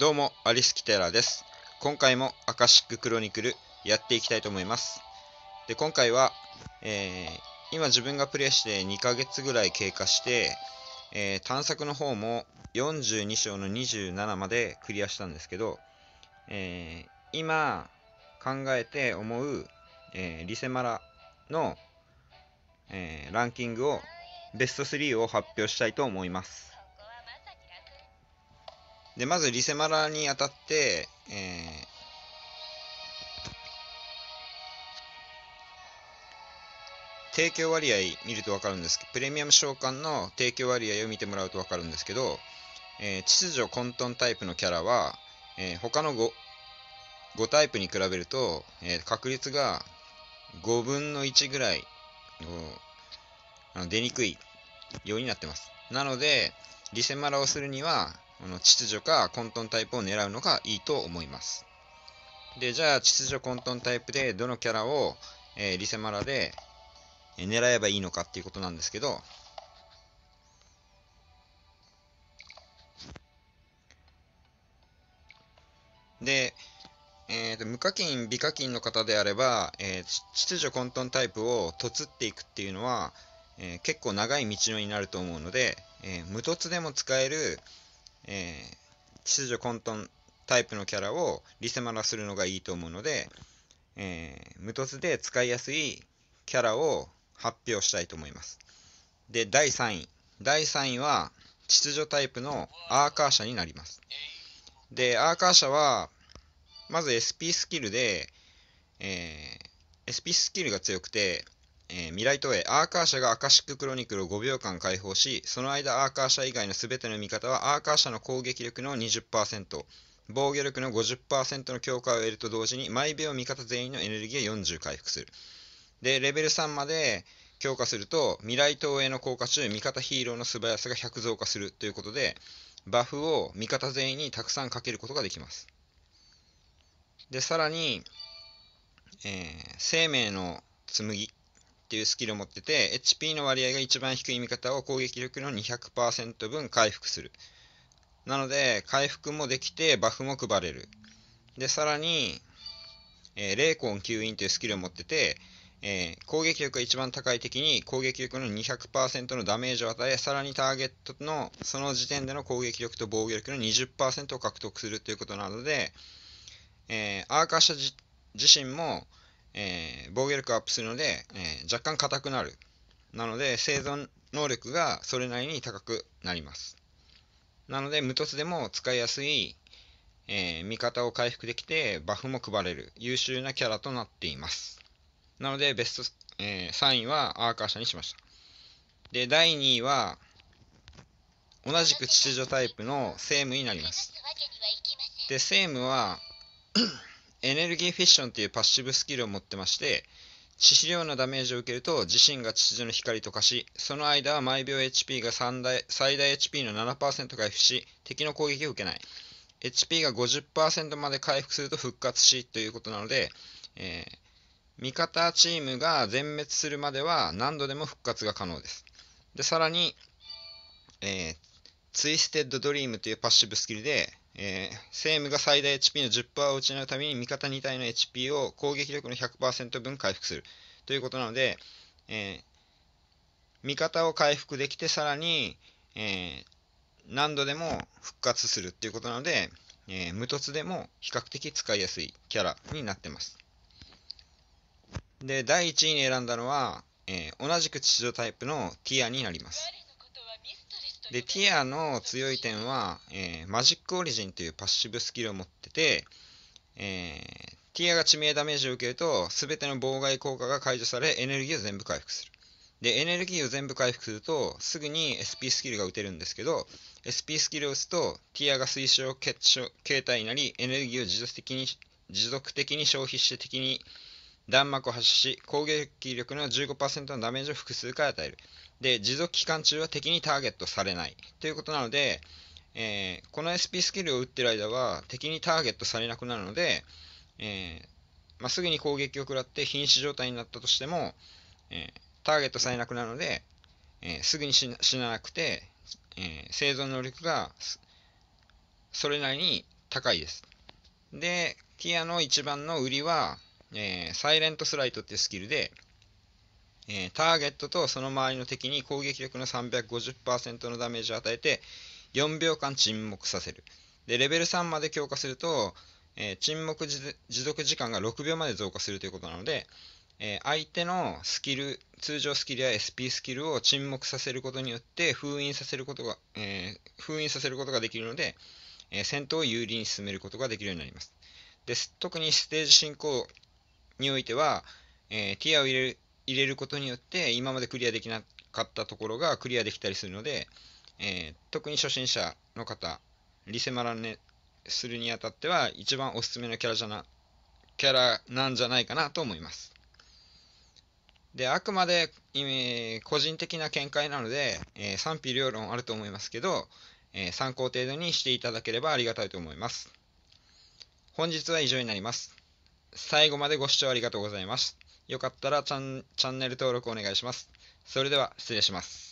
どうも、アリスキテラです。今回もアカシッククロニクルやっていきたいと思います。で、今回は、えー、今自分がプレイして2ヶ月ぐらい経過して、えー、探索の方も42章の27までクリアしたんですけど、えー、今考えて思う、えリセマラの、えランキングをベスト3を発表したいと思います。で、まずリセマラに当たって、えー、提供割合見ると分かるんですけど、プレミアム召喚の提供割合を見てもらうと分かるんですけど、えー、秩序混沌タイプのキャラは、えー、他の 5, 5タイプに比べると、えー、確率が5分の1ぐらいあの出にくいようになってます。なので、リセマラをするには、あの秩序か混沌タイプを狙うのがいいと思います。で、じゃあ秩序混沌タイプでどのキャラを、えー、リセマラで狙えばいいのかっていうことなんですけど、で、えーと、無課金、美課金の方であれば、えー、秩序混沌タイプを凸っていくっていうのは、えー、結構長い道のりになると思うので、えー、無凸でも使える、えー、秩序混沌タイプのキャラをリセマラするのがいいと思うので、えー、無凸で使いやすいキャラを発表したいと思います。で、第3位。第3位は、秩序タイプのアーカー社になります。で、アーカー社は、まず SP スキルで、えー、SP スキルが強くて、えー、未来投影、アーカー社がアカシッククロニクルを5秒間解放し、その間アーカー社以外の全ての味方はアーカー社の攻撃力の20%、防御力の50%の強化を得ると同時に、毎秒味方全員のエネルギーを40回復する。で、レベル3まで強化すると、未来投影の効果中、味方ヒーローの素早さが100増加するということで、バフを味方全員にたくさんかけることができます。で、さらに、えー、生命の紡ぎっていうスキルを持ってて、HP の割合が一番低い味方を攻撃力の200%分回復する。なので、回復もできて、バフも配れる。で、さらに、えー、霊魂吸引というスキルを持ってて、えー、攻撃力が一番高い敵に攻撃力の200%のダメージを与え、さらにターゲットのその時点での攻撃力と防御力の20%を獲得するということなので、えー、アーカシャ自身も、えー、防御力アップするので、えー、若干硬くなる。なので、生存能力がそれなりに高くなります。なので、無凸でも使いやすい、えー、味方を回復できて、バフも配れる優秀なキャラとなっています。なので、ベスト、えー、3位はアーカー社にしました。で、第2位は、同じく秩序タイプのセームになります。で、セームはエネルギーフィッションというパッシブスキルを持ってまして、致死量のダメージを受けると自身が秩序の光と化し、その間は毎秒 HP が大最大 HP の7%回復し、敵の攻撃を受けない。HP が50%まで回復すると復活しということなので、えー、味方チームが全滅するまでは何度でも復活が可能です。で、さらに、えー、ツイステッドドリームというパッシブスキルで、えー、セームが最大 HP の10%を失うために味方2体の HP を攻撃力の100%分回復するということなので、えー、味方を回復できてさらに、えー、何度でも復活するっていうことなので、えー、無凸でも比較的使いやすいキャラになってますで第1位に選んだのは、えー、同じく地上タイプのティアになりますで、ティアの強い点は、えー、マジックオリジンというパッシブスキルを持ってて、えー、ティアが致命ダメージを受けると、全ての妨害効果が解除され、エネルギーを全部回復する。で、エネルギーを全部回復すると、すぐに SP スキルが打てるんですけど、SP スキルを打つと、ティアが推奨形態になり、エネルギーを持続的に持続的に消費して敵に弾幕を発射し、攻撃力の15%のダメージを複数回与える。で、持続期間中は敵にターゲットされない。ということなので、えー、この SP スキルを打ってる間は敵にターゲットされなくなるので、えー、まあ、すぐに攻撃を食らって瀕死状態になったとしても、えー、ターゲットされなくなるので、えすぐに死ななくて、え生存能力がそれなりに高いです。で、ィアの一番の売りは、えー、サイレントスライトってスキルで、えー、ターゲットとその周りの敵に攻撃力の350%のダメージを与えて4秒間沈黙させるでレベル3まで強化すると、えー、沈黙持続時間が6秒まで増加するということなので、えー、相手のスキル通常スキルや SP スキルを沈黙させることによって封印させることが、え封印させることができるので、え戦闘を有利に進めることができるようになりますで特にステージ進行においては、えー、ティアを入れる入れることによって今までクリアできなかったところがクリアできたりするので、えー、特に初心者の方リセマランネするにあたっては一番おすすめのキャラじゃなキャラなんじゃないかなと思いますであくまで、えー、個人的な見解なので、えー、賛否両論あると思いますけど、え参考程度にしていただければありがたいと思います本日は以上になります最後までご視聴ありがとうございます。よかったらチャンネル登録お願いします。それでは失礼します。